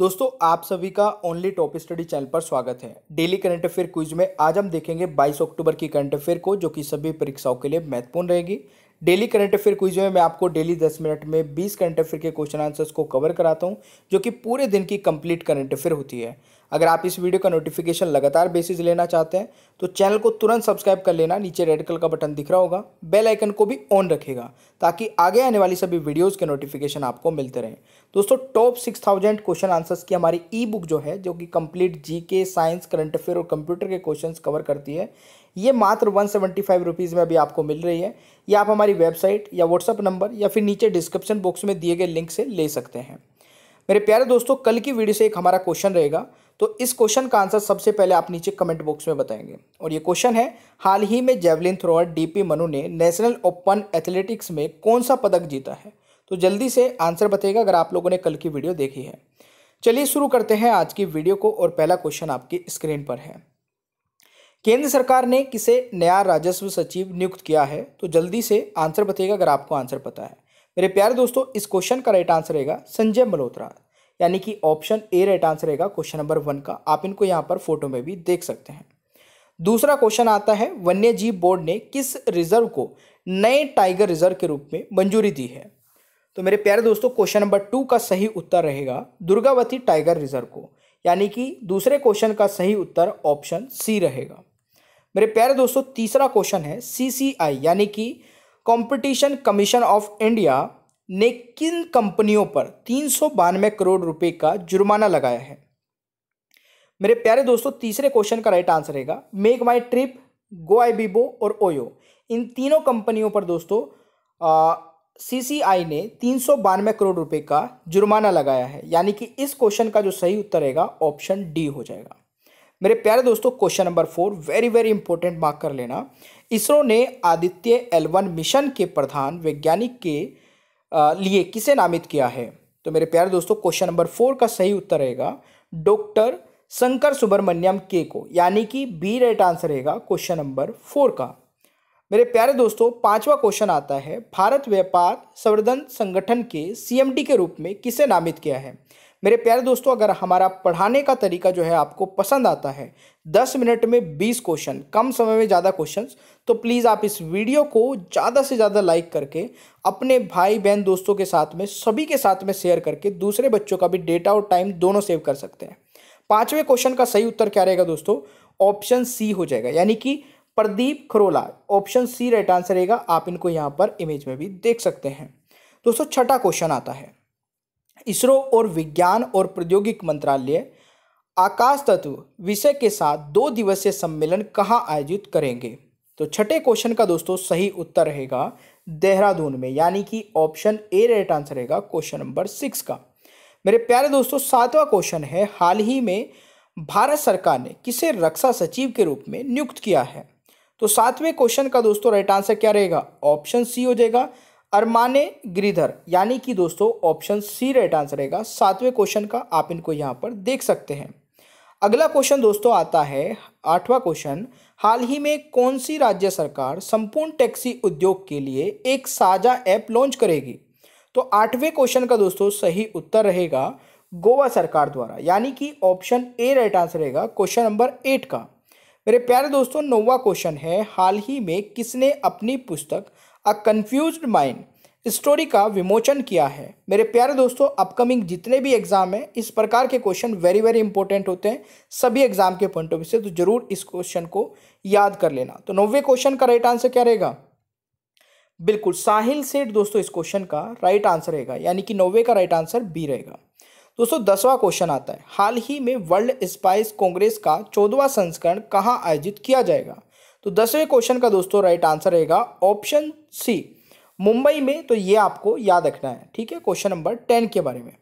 दोस्तों आप सभी का ओनली टॉप स्टडी चैनल पर स्वागत है डेली करंट अफेयर क्विज में आज हम देखेंगे 22 अक्टूबर की करंट अफेयर को जो कि सभी परीक्षाओं के लिए महत्वपूर्ण रहेगी डेली करंट अफेयर क्विज में मैं आपको डेली 10 मिनट में 20 करंट अफेयर के क्वेश्चन आंसर्स को कवर कराता हूं जो कि पूरे दिन की कंप्लीट करंट अफेयर होती है अगर आप इस वीडियो का नोटिफिकेशन लगातार बेसिस लेना चाहते हैं तो चैनल को तुरंत सब्सक्राइब कर लेना नीचे रेड कलर का बटन दिख रहा होगा बेल आइकन को भी ऑन रखेगा ताकि आगे आने वाली सभी वीडियोज़ के नोटिफिकेशन आपको मिलते रहें दोस्तों top six thousand question answers की हमारी ई बुक जो है जो कि complete G science current affair और कंप्यूटर के क्वेश्चन कवर करती है ये मात्र वन सेवेंटी फाइव रुपीज़ में अभी आपको मिल रही है ये आप हमारी वेबसाइट या व्हाट्सअप नंबर या फिर नीचे डिस्क्रिप्शन बॉक्स में दिए गए लिंक से ले सकते हैं मेरे प्यारे दोस्तों कल की वीडियो से एक हमारा क्वेश्चन रहेगा तो इस क्वेश्चन का आंसर सबसे पहले आप नीचे कमेंट बॉक्स में बताएंगे और ये क्वेश्चन है हाल ही में जेवलिन थ्रोअर डीपी मनु ने नेशनल ओपन एथलेटिक्स में कौन सा पदक जीता है तो जल्दी से आंसर बताइएगा अगर आप लोगों ने कल की वीडियो देखी है चलिए शुरू करते हैं आज की वीडियो को और पहला क्वेश्चन आपकी स्क्रीन पर है केंद्र सरकार ने किसे नया राजस्व सचिव नियुक्त किया है तो जल्दी से आंसर बताइएगा अगर आपको आंसर पता है मेरे प्यारे दोस्तों इस क्वेश्चन का राइट आंसर रहेगा संजय मल्होत्रा यानी कि ऑप्शन ए राइट आंसर रहेगा क्वेश्चन नंबर वन का आप इनको यहाँ पर फोटो में भी देख सकते हैं दूसरा क्वेश्चन आता है वन्य जीव बोर्ड ने किस रिजर्व को नए टाइगर रिजर्व के रूप में मंजूरी दी है तो मेरे प्यारे दोस्तों क्वेश्चन नंबर टू का सही उत्तर रहेगा दुर्गावती टाइगर रिजर्व को यानी कि दूसरे क्वेश्चन का सही उत्तर ऑप्शन सी रहेगा मेरे प्यारे दोस्तों तीसरा क्वेश्चन है सी यानी कि कॉम्पिटिशन कमीशन ऑफ इंडिया ने किन कंपनियों पर तीन सौ बानवे करोड़ रुपए का जुर्माना लगाया है मेरे प्यारे दोस्तों तीसरे क्वेश्चन का राइट आंसर रहेगा MakeMyTrip Goibibo और ओयो इन तीनों कंपनियों पर दोस्तों सीसीआई ने तीन सौ बानवे करोड़ रुपए का जुर्माना लगाया है यानी कि इस क्वेश्चन का जो सही उत्तर रहेगा ऑप्शन डी हो जाएगा मेरे प्यारे दोस्तों question number four very very important mark कर लेना इसरो ने आदित्य एल वन मिशन के प्रधान वैज्ञानिक के लिए किसे नामित किया है तो मेरे प्यारे दोस्तों क्वेश्चन नंबर फोर का सही उत्तर रहेगा डॉक्टर शंकर सुब्रमण्यम के को यानी कि बी राइट आंसर रहेगा क्वेश्चन नंबर फोर का मेरे प्यारे दोस्तों पांचवा क्वेश्चन आता है भारत व्यापार संवर्धन संगठन के सीएमडी के रूप में किसे नामित किया है मेरे प्यारे दोस्तों अगर हमारा पढ़ाने का तरीका जो है आपको पसंद आता है दस मिनट में बीस क्वेश्चन कम समय में ज़्यादा क्वेश्चन तो प्लीज़ आप इस वीडियो को ज़्यादा से ज़्यादा लाइक करके अपने भाई बहन दोस्तों के साथ में सभी के साथ में शेयर करके दूसरे बच्चों का भी डेटा और टाइम दोनों सेव कर सकते हैं पाँचवें क्वेश्चन का सही उत्तर क्या रहेगा दोस्तों ऑप्शन सी हो जाएगा यानी कि Pradeep Kharola option C right answer रहेगा आप इनको यहाँ पर इमेज में भी देख सकते हैं दोस्तों छठा क्वेश्चन आता है इसरो और विज्ञान और प्रौद्योगिक मंत्रालय आकाश तत्व विषय के साथ दो दिवसीय सम्मेलन कहाँ आयोजित करेंगे तो छठे क्वेश्चन का दोस्तों सही उत्तर रहेगा देहरादून में यानी कि ऑप्शन ए राइट आंसर रहेगा क्वेश्चन नंबर सिक्स का मेरे प्यारे दोस्तों सातवां क्वेश्चन है हाल ही में भारत सरकार ने किसे रक्षा सचिव के रूप में नियुक्त किया है तो सातवें क्वेश्चन का दोस्तों राइट आंसर क्या रहेगा ऑप्शन सी हो जाएगा अरमाने गिरिधर यानी कि दोस्तों ऑप्शन सी राइट आंसर रहेगा सातवें क्वेश्चन का आप इनको यहाँ पर देख सकते हैं अगला क्वेश्चन दोस्तों आता है आठवां क्वेश्चन हाल ही में कौन सी राज्य सरकार संपूर्ण टैक्सी उद्योग के लिए एक साझा ऐप लॉन्च करेगी तो आठवें क्वेश्चन का दोस्तों सही उत्तर रहेगा गोवा सरकार द्वारा यानी कि ऑप्शन ए राइट आंसर रहेगा क्वेश्चन नंबर एट का मेरे प्यारे दोस्तों नौवा क्वेश्चन है हाल ही में किसने अपनी पुस्तक अ कन्फ्यूज माइंड स्टोरी का विमोचन किया है मेरे प्यारे दोस्तों अपकमिंग जितने भी एग्ज़ाम हैं इस प्रकार के क्वेश्चन वेरी वेरी इंपॉर्टेंट होते हैं सभी एग्ज़ाम के पॉइंट ऑफ व्यू से तो जरूर इस क्वेश्चन को याद कर लेना तो नौवे क्वेश्चन का राइट आंसर क्या रहेगा बिल्कुल साहिल सेठ दोस्तों इस क्वेश्चन का राइट आंसर रहेगा यानी कि नौवे का राइट आंसर बी रहेगा दोस्तों दसवां क्वेश्चन आता है हाल ही में वर्ल्ड स्पाइस कांग्रेस का चौदवा संस्करण कहाँ आयोजित किया जाएगा तो दसवें क्वेश्चन का दोस्तों राइट आंसर रहेगा ऑप्शन सी मुंबई में तो ये आपको याद रखना है ठीक है क्वेश्चन नंबर टेन के बारे में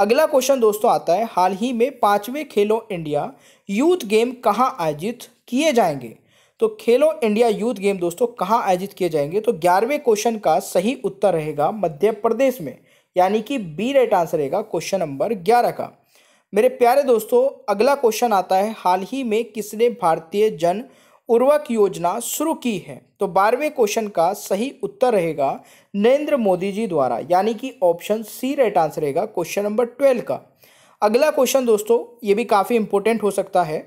अगला क्वेश्चन दोस्तों आता है हाल ही में पाँचवें खेलो इंडिया यूथ गेम कहाँ आयोजित किए जाएंगे तो खेलो इंडिया यूथ गेम दोस्तों कहाँ आयोजित किए जाएंगे तो ग्यारहवें क्वेश्चन का सही उत्तर रहेगा मध्य प्रदेश में यानी कि बी राइट आंसर रहेगा क्वेश्चन नंबर ग्यारह का मेरे प्यारे दोस्तों अगला क्वेश्चन आता है हाल ही में किसने भारतीय जन उर्वक योजना शुरू की है तो बारहवें क्वेश्चन का सही उत्तर रहेगा नरेंद्र मोदी जी द्वारा यानी कि ऑप्शन सी राइट आंसर रहेगा क्वेश्चन नंबर ट्वेल्व का अगला क्वेश्चन दोस्तों ये भी काफ़ी इंपॉर्टेंट हो सकता है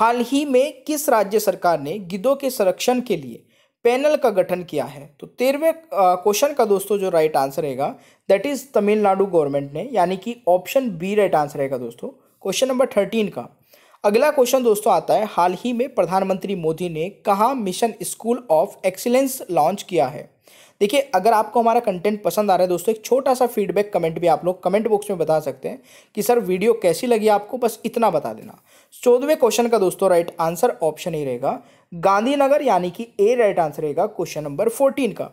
हाल ही में किस राज्य सरकार ने गिद्धों के संरक्षण के लिए पैनल का गठन किया है तो तेरहवें क्वेश्चन का दोस्तों जो राइट आंसर रहेगा दैट इज तमिलनाडु गवर्नमेंट ने यानी कि ऑप्शन बी राइट आंसर रहेगा दोस्तों क्वेश्चन नंबर थर्टीन का अगला क्वेश्चन दोस्तों आता है हाल ही में प्रधानमंत्री मोदी ने कहा mission school of excellence launch किया है देखिए अगर आपको हमारा कंटेंट पसंद आ रहा है दोस्तों एक छोटा सा फीडबैक कमेंट भी आप लोग कमेंट बॉक्स में बता सकते हैं कि सर वीडियो कैसी लगी आपको बस इतना बता देना चौदहवें क्वेश्चन का दोस्तों राइट आंसर ऑप्शन ही रहेगा गांधीनगर यानी कि ए राइट आंसर रहेगा क्वेश्चन नंबर फोर्टीन का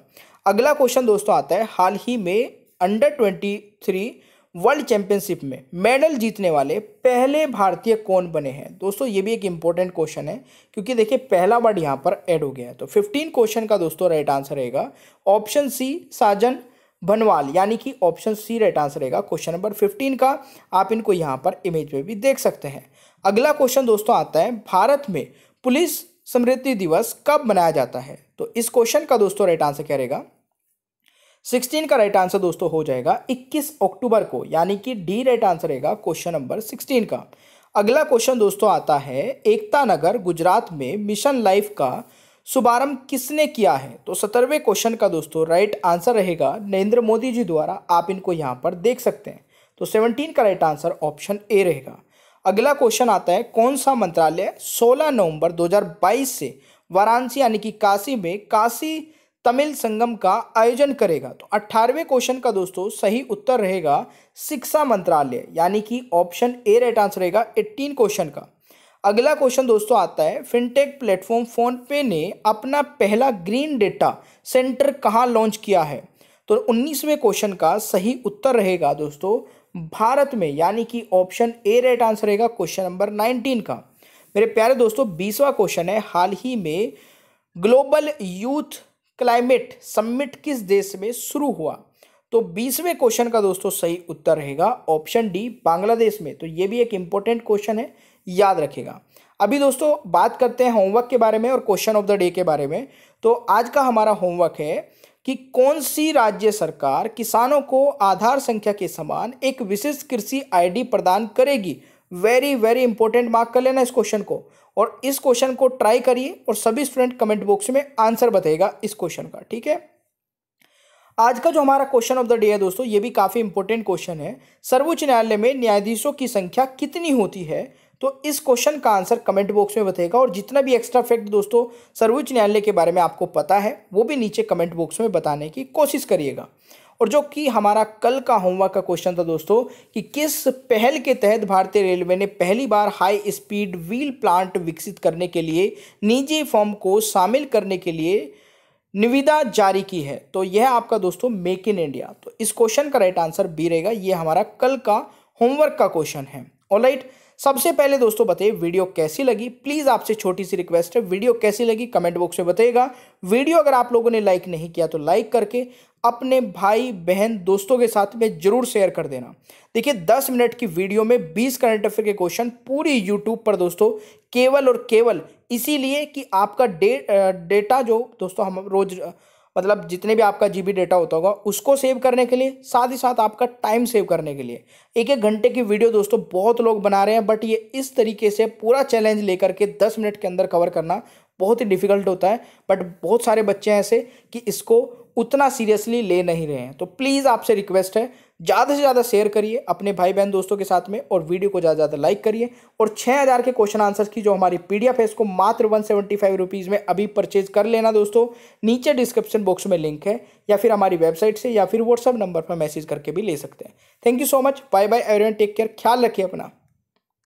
अगला क्वेश्चन दोस्तों आता है हाल ही में under twenty three world championship में मेडल जीतने वाले पहले भारतीय कौन बने हैं दोस्तों ये भी एक इंपॉर्टेंट क्वेश्चन है क्योंकि देखिए पहला वर्ड यहाँ पर ऐड हो गया है तो फिफ्टीन क्वेश्चन का दोस्तों राइट आंसर रहेगा ऑप्शन सी साजन भनवाल यानी कि ऑप्शन सी राइट आंसर रहेगा क्वेश्चन नंबर फिफ्टीन का आप इनको यहाँ पर इमेज में भी देख सकते हैं अगला क्वेश्चन दोस्तों आता है भारत में पुलिस स्मृति दिवस कब मनाया जाता है तो इस क्वेश्चन का दोस्तों राइट आंसर क्या रहेगा सिक्सटीन का राइट आंसर दोस्तों हो जाएगा इक्कीस अक्टूबर को यानी कि डी राइट आंसर रहेगा क्वेश्चन नंबर सिक्सटीन का अगला क्वेश्चन दोस्तों आता है एकता नगर गुजरात में मिशन लाइफ का शुभारंभ किसने किया है तो सत्रहवें क्वेश्चन का दोस्तों राइट आंसर रहेगा नरेंद्र मोदी जी द्वारा आप इनको यहाँ पर देख सकते हैं तो सेवनटीन का राइट आंसर ऑप्शन ए रहेगा अगला क्वेश्चन आता है कौन सा मंत्रालय सोलह नवंबर दो से वाराणसी यानी कि काशी में काशी तमिल संगम का आयोजन करेगा तो अट्ठारहवें क्वेश्चन का दोस्तों सही उत्तर रहेगा शिक्षा मंत्रालय यानी कि ऑप्शन ए राइट आंसर रहेगा एट्टीन क्वेश्चन का अगला क्वेश्चन दोस्तों आता है फिनटेक प्लेटफॉर्म फोनपे ने अपना पहला ग्रीन डेटा सेंटर कहाँ लॉन्च किया है तो उन्नीसवें क्वेश्चन का सही उत्तर रहेगा दोस्तों भारत में यानी कि ऑप्शन ए राइट आंसर रहेगा क्वेश्चन नंबर नाइनटीन का मेरे प्यारे दोस्तों बीसवा क्वेश्चन है हाल ही में ग्लोबल यूथ क्लाइमेट सम्मिट किस देश में शुरू हुआ तो बीसवें क्वेश्चन का दोस्तों सही उत्तर रहेगा ऑप्शन डी बांग्लादेश में तो ये भी एक इम्पोर्टेंट क्वेश्चन है याद रखेगा अभी दोस्तों बात करते हैं होमवर्क के बारे में और क्वेश्चन ऑफ द डे के बारे में तो आज का हमारा होमवर्क है कि कौन सी राज्य सरकार किसानों को आधार संख्या के समान एक विशिष्ट कृषि आईडी प्रदान करेगी वेरी वेरी इंपॉर्टेंट मार्क कर लेना इस क्वेश्चन को और इस क्वेश्चन को ट्राई करिए और सभी स्टूडेंट कमेंट बॉक्स में आंसर बताएगा इस क्वेश्चन का ठीक है आज का जो हमारा क्वेश्चन ऑफ द डे है दोस्तों ये भी काफ़ी इंपॉर्टेंट क्वेश्चन है सर्वोच्च न्यायालय में न्यायाधीशों की संख्या कितनी होती है तो इस क्वेश्चन का आंसर कमेंट बॉक्स में बताएगा और जितना भी एक्स्ट्रा फैक्ट दोस्तों सर्वोच्च न्यायालय के बारे में आपको पता है वो भी नीचे कमेंट बॉक्स में बताने की कोशिश करिएगा और जो कि हमारा कल का होमवर्क का क्वेश्चन था दोस्तों कि किस पहल के तहत भारतीय रेलवे ने पहली बार हाई स्पीड व्हील प्लांट विकसित करने के लिए निजी फॉर्म को शामिल करने के लिए निविदा जारी की है तो यह आपका दोस्तों मेक इन इंडिया तो इस क्वेश्चन का राइट आंसर बी रहेगा ये हमारा कल का होमवर्क का क्वेश्चन है ऑलराइट right, सबसे पहले दोस्तों बताइए वीडियो कैसी लगी प्लीज़ आपसे छोटी सी रिक्वेस्ट है वीडियो कैसी लगी कमेंट बॉक्स में बताइएगा वीडियो अगर आप लोगों ने लाइक नहीं किया तो लाइक करके अपने भाई बहन दोस्तों के साथ में जरूर शेयर कर देना देखिए 10 मिनट की वीडियो में 20 करंट अफेयर के क्वेश्चन पूरी यूट्यूब पर दोस्तों केवल और केवल इसीलिए कि आपका डे डे डेटा जो दोस्तों हम रोज़ मतलब जितने भी आपका जीबी डेटा होता होगा उसको सेव करने के लिए साथ ही साथ आपका टाइम सेव करने के लिए एक एक घंटे की वीडियो दोस्तों बहुत लोग बना रहे हैं बट ये इस तरीके से पूरा चैलेंज लेकर के दस मिनट के अंदर कवर करना बहुत ही डिफ़िकल्ट होता है बट बहुत सारे बच्चे ऐसे कि इसको उतना सीरियसली ले नहीं रहे हैं तो प्लीज़ आपसे रिक्वेस्ट है ज़्यादा से ज़्यादा शेयर करिए अपने भाई बहन दोस्तों के साथ में और वीडियो को ज़्यादा से ज़्यादा लाइक करिए और 6000 के क्वेश्चन आंसर्स की जो हमारी एफ है इसको मात्र वन सेवेंटी फाइव रुपीज़ में अभी परचेज कर लेना दोस्तों नीचे डिस्क्रिप्शन बॉक्स में लिंक है या फिर हमारी वेबसाइट से या फिर व्हाट्सअप नंबर पर मैसेज करके भी ले सकते हैं thank you so much bye bye every take care ख्याल रखिए अपना